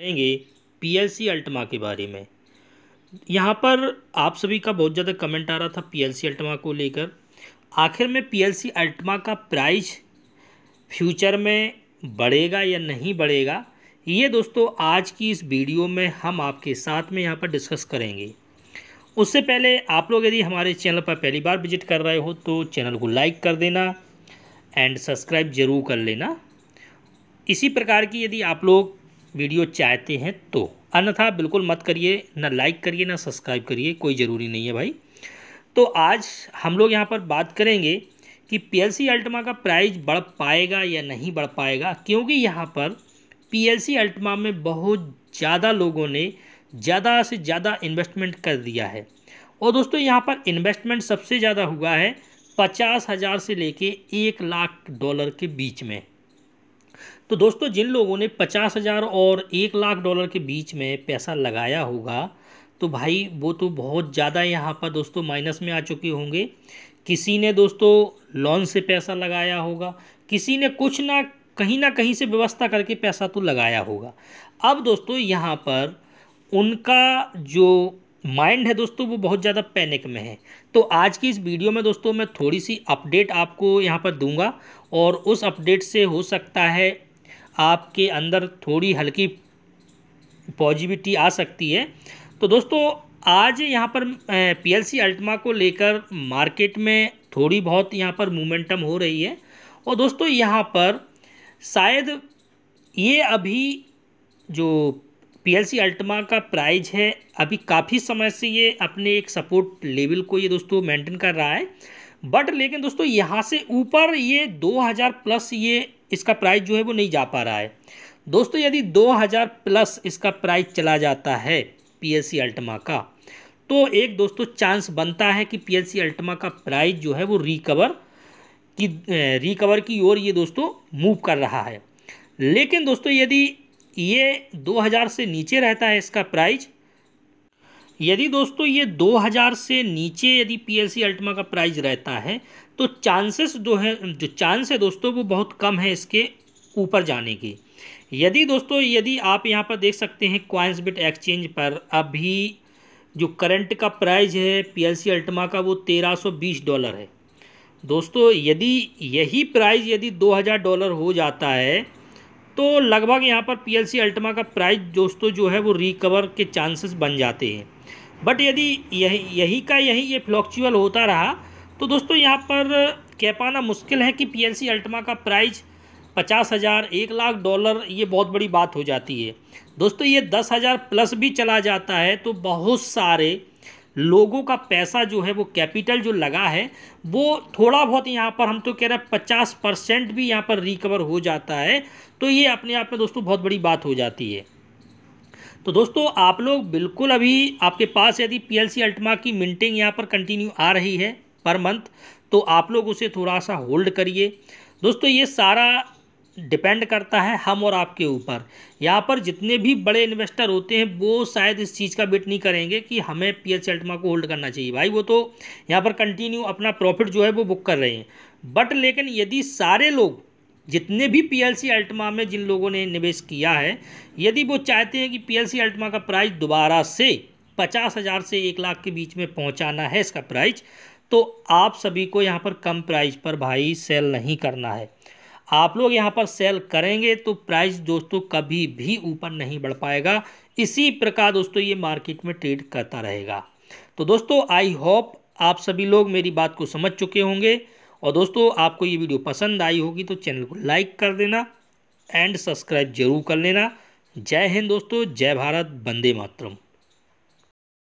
L PLC अल्टमा के बारे में यहाँ पर आप सभी का बहुत ज़्यादा कमेंट आ रहा था पीएलसी अल्टमा को लेकर आखिर में पीएलसी अल्टमा का प्राइस फ्यूचर में बढ़ेगा या नहीं बढ़ेगा ये दोस्तों आज की इस वीडियो में हम आपके साथ में यहाँ पर डिस्कस करेंगे उससे पहले आप लोग यदि हमारे चैनल पर पहली बार विजिट कर रहे हो तो चैनल को लाइक कर देना एंड सब्सक्राइब जरूर कर लेना इसी प्रकार की यदि आप लोग वीडियो चाहते हैं तो अन्यथा बिल्कुल मत करिए ना लाइक करिए ना सब्सक्राइब करिए कोई ज़रूरी नहीं है भाई तो आज हम लोग यहाँ पर बात करेंगे कि पीएलसी अल्टमा का प्राइस बढ़ पाएगा या नहीं बढ़ पाएगा क्योंकि यहाँ पर पीएलसी अल्टमा में बहुत ज़्यादा लोगों ने ज़्यादा से ज़्यादा इन्वेस्टमेंट कर दिया है और दोस्तों यहाँ पर इन्वेस्टमेंट सबसे ज़्यादा हुआ है पचास हज़ार से लेके एक लाख डॉलर के बीच में तो दोस्तों जिन लोगों ने पचास हज़ार और एक लाख डॉलर के बीच में पैसा लगाया होगा तो भाई वो तो बहुत ज़्यादा यहाँ पर दोस्तों माइनस में आ चुके होंगे किसी ने दोस्तों लोन से पैसा लगाया होगा किसी ने कुछ ना कहीं ना कहीं से व्यवस्था करके पैसा तो लगाया होगा अब दोस्तों यहाँ पर उनका जो माइंड है दोस्तों वो बहुत ज़्यादा पैनिक में है तो आज की इस वीडियो में दोस्तों मैं थोड़ी सी अपडेट आपको यहाँ पर दूंगा और उस अपडेट से हो सकता है आपके अंदर थोड़ी हल्की पॉजिटिविटी आ सकती है तो दोस्तों आज यहाँ पर पीएलसी अल्टमा को लेकर मार्केट में थोड़ी बहुत यहाँ पर मोमेंटम हो रही है और दोस्तों यहाँ पर शायद ये अभी जो पीएलसी अल्टमा का प्राइज है अभी काफ़ी समय से ये अपने एक सपोर्ट लेवल को ये दोस्तों मेंटेन कर रहा है बट लेकिन दोस्तों यहाँ से ऊपर ये 2000 प्लस ये इसका प्राइस जो है वो नहीं जा पा रहा है दोस्तों यदि 2000 प्लस इसका प्राइस चला जाता है पीएलसी अल्टमा का तो एक दोस्तों चांस बनता है कि सी अल्टमा का प्राइज़ जो है वो रिकवर की रिकवर की ओर ये दोस्तों मूव कर रहा है लेकिन दोस्तों यदि ये 2000 से नीचे रहता है इसका प्राइज यदि दोस्तों ये 2000 से नीचे यदि पीएलसी अल्टमा का प्राइस रहता है तो चांसेस जो है जो चांस है दोस्तों वो बहुत कम है इसके ऊपर जाने की यदि दोस्तों यदि आप यहाँ पर देख सकते हैं क्वाइंस बिट एक्सचेंज पर अभी जो करंट का प्राइस है पीएलसी अल्टमा का वो 1320 डॉलर है दोस्तों यदि यही प्राइस यदि 2000 डॉलर हो जाता है तो लगभग यहाँ पर पीएलसी अल्टमा का प्राइस दोस्तों जो है वो रिकवर के चांसेस बन जाते हैं बट यदि यही यही का यही ये फ्लॉक्चुअल होता रहा तो दोस्तों यहाँ पर कह पाना मुश्किल है कि पीएलसी अल्टमा का प्राइस पचास हज़ार एक लाख डॉलर ये बहुत बड़ी बात हो जाती है दोस्तों ये दस हज़ार प्लस भी चला जाता है तो बहुत सारे लोगों का पैसा जो है वो कैपिटल जो लगा है वो थोड़ा बहुत यहाँ पर हम तो कह रहे हैं पचास परसेंट भी यहाँ पर रिकवर हो जाता है तो ये अपने आप में दोस्तों बहुत बड़ी बात हो जाती है तो दोस्तों आप लोग बिल्कुल अभी आपके पास यदि पी एल अल्टमा की मिनटिंग यहाँ पर कंटिन्यू आ रही है पर मंथ तो आप लोग उसे थोड़ा सा होल्ड करिए दोस्तों ये सारा डिपेंड करता है हम और आपके ऊपर यहाँ पर जितने भी बड़े इन्वेस्टर होते हैं वो शायद इस चीज़ का वेट नहीं करेंगे कि हमें पी एच को होल्ड करना चाहिए भाई वो तो यहाँ पर कंटिन्यू अपना प्रॉफिट जो है वो बुक कर रहे हैं बट लेकिन यदि सारे लोग जितने भी पी एल सी अल्टमा में जिन लोगों ने निवेश किया है यदि वो चाहते हैं कि पी एल सी अल्टमा का प्राइस दोबारा से पचास हज़ार से एक लाख के बीच में पहुंचाना है इसका प्राइस तो आप सभी को यहाँ पर कम प्राइस पर भाई सेल नहीं करना है आप लोग यहाँ पर सेल करेंगे तो प्राइस दोस्तों कभी भी ऊपर नहीं बढ़ पाएगा इसी प्रकार दोस्तों ये मार्केट में ट्रेड करता रहेगा तो दोस्तों आई होप आप सभी लोग मेरी बात को समझ चुके होंगे और दोस्तों आपको ये वीडियो पसंद आई होगी तो चैनल को लाइक कर देना एंड सब्सक्राइब जरूर कर लेना जय हिंद दोस्तों जय भारत बंदे मातरम